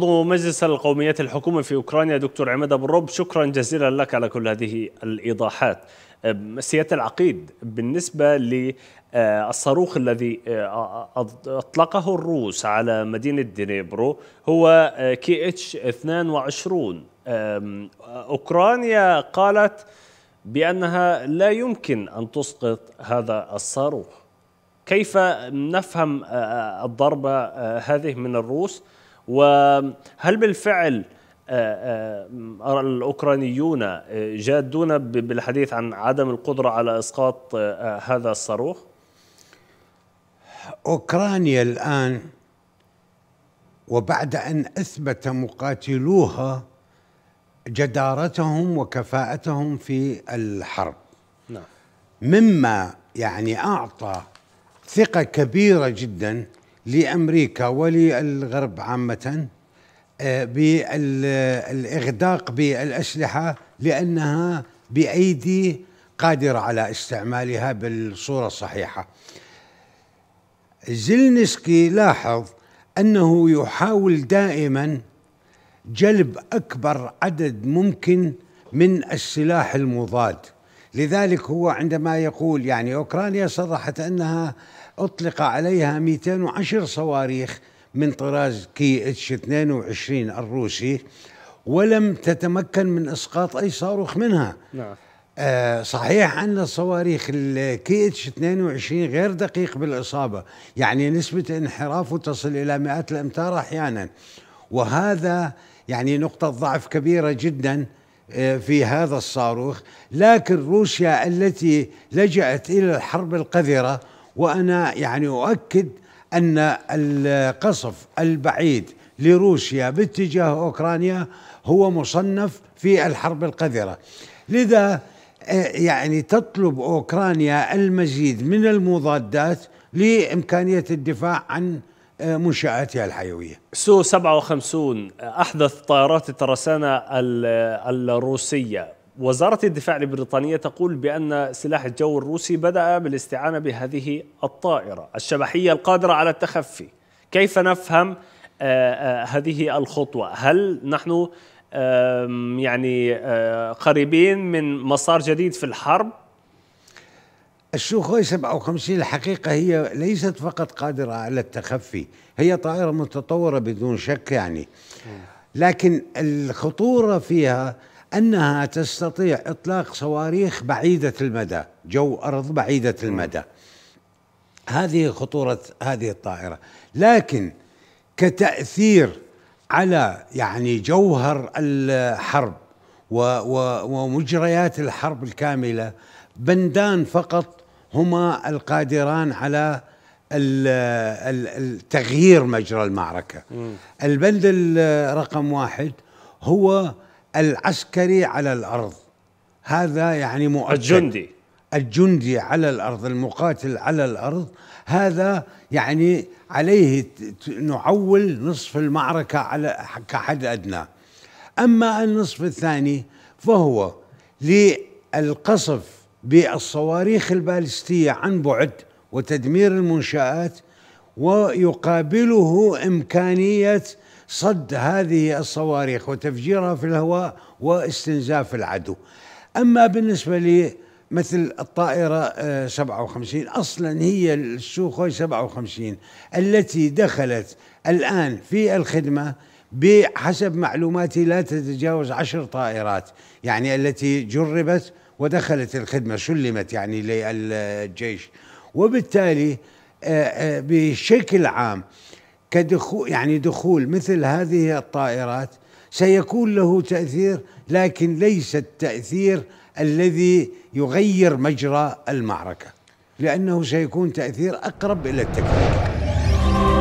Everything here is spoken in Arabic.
عضو مجلس القوميات الحكومي في أوكرانيا دكتور عماد أبو الرب شكرا جزيلا لك على كل هذه الإيضاحات سيادة العقيد بالنسبة للصاروخ الذي أطلقه الروس على مدينة دنيبرو هو كي اتش 22 أوكرانيا قالت بأنها لا يمكن أن تسقط هذا الصاروخ كيف نفهم الضربة هذه من الروس؟ وهل بالفعل آه، آه، الأوكرانيون آه، جادون بالحديث عن عدم القدرة على إسقاط هذا الصاروخ؟ أوكرانيا الآن وبعد أن أثبت مقاتلوها جدارتهم وكفاءتهم في الحرب نعم. مما يعني أعطى ثقة كبيرة جدا لامريكا وللغرب عامه آه، بالاغداق بالاسلحه لانها بايدي قادره على استعمالها بالصوره الصحيحه. زلنسكي لاحظ انه يحاول دائما جلب اكبر عدد ممكن من السلاح المضاد لذلك هو عندما يقول يعني اوكرانيا صرحت انها أطلق عليها 210 صواريخ من طراز كي اتش 22 الروسي ولم تتمكن من إسقاط أي صاروخ منها نعم. آه صحيح أن الصواريخ الكي اتش 22 غير دقيق بالإصابة يعني نسبة انحرافه تصل إلى مئات الأمتار أحيانا وهذا يعني نقطة ضعف كبيرة جدا آه، في هذا الصاروخ لكن روسيا التي لجأت إلى الحرب القذرة وأنا يعني أؤكد أن القصف البعيد لروسيا باتجاه أوكرانيا هو مصنف في الحرب القذرة لذا آه، يعني تطلب أوكرانيا المزيد من المضادات لإمكانية الدفاع عن آه، منشآتها الحيوية سو 57 آه، أحدث طائرات الترسانة الروسية وزارة الدفاع البريطانية تقول بأن سلاح الجو الروسي بدأ بالاستعانة بهذه الطائرة الشبحية القادرة على التخفي كيف نفهم آه، آه، هذه الخطوة هل نحن يعني آه، قريبين من مسار جديد في الحرب السوخوي 57 الحقيقة هي ليست فقط قادرة على التخفي هي طائرة متطورة بدون شك يعني لكن الخطورة فيها انها تستطيع اطلاق صواريخ بعيده المدى جو ارض بعيده المدى هذه خطوره هذه الطائره لكن كتاثير على يعني جوهر الحرب ومجريات الحرب الكامله بندان فقط هما القادران على تغيير مجرى المعركه البند رقم واحد هو العسكري على الأرض هذا يعني مؤكد الجندي الجندي على الأرض المقاتل على الأرض هذا يعني عليه نعول نصف المعركة على كحد أدنى أما النصف الثاني فهو للقصف بالصواريخ البالستية عن بعد وتدمير المنشآت ويقابله إمكانية صد هذه الصواريخ وتفجيرها في الهواء واستنزاف العدو أما بالنسبة لي مثل الطائرة 57 آه، أصلا هي السوخوي 57 التي دخلت الآن في الخدمة بحسب معلوماتي لا تتجاوز عشر طائرات يعني التي جربت ودخلت الخدمة سلمت يعني للجيش وبالتالي آه، آه، بشكل عام كدخول يعني دخول مثل هذه الطائرات سيكون له تأثير لكن ليس التأثير الذي يغير مجرى المعركة لأنه سيكون تأثير أقرب إلى التكتيك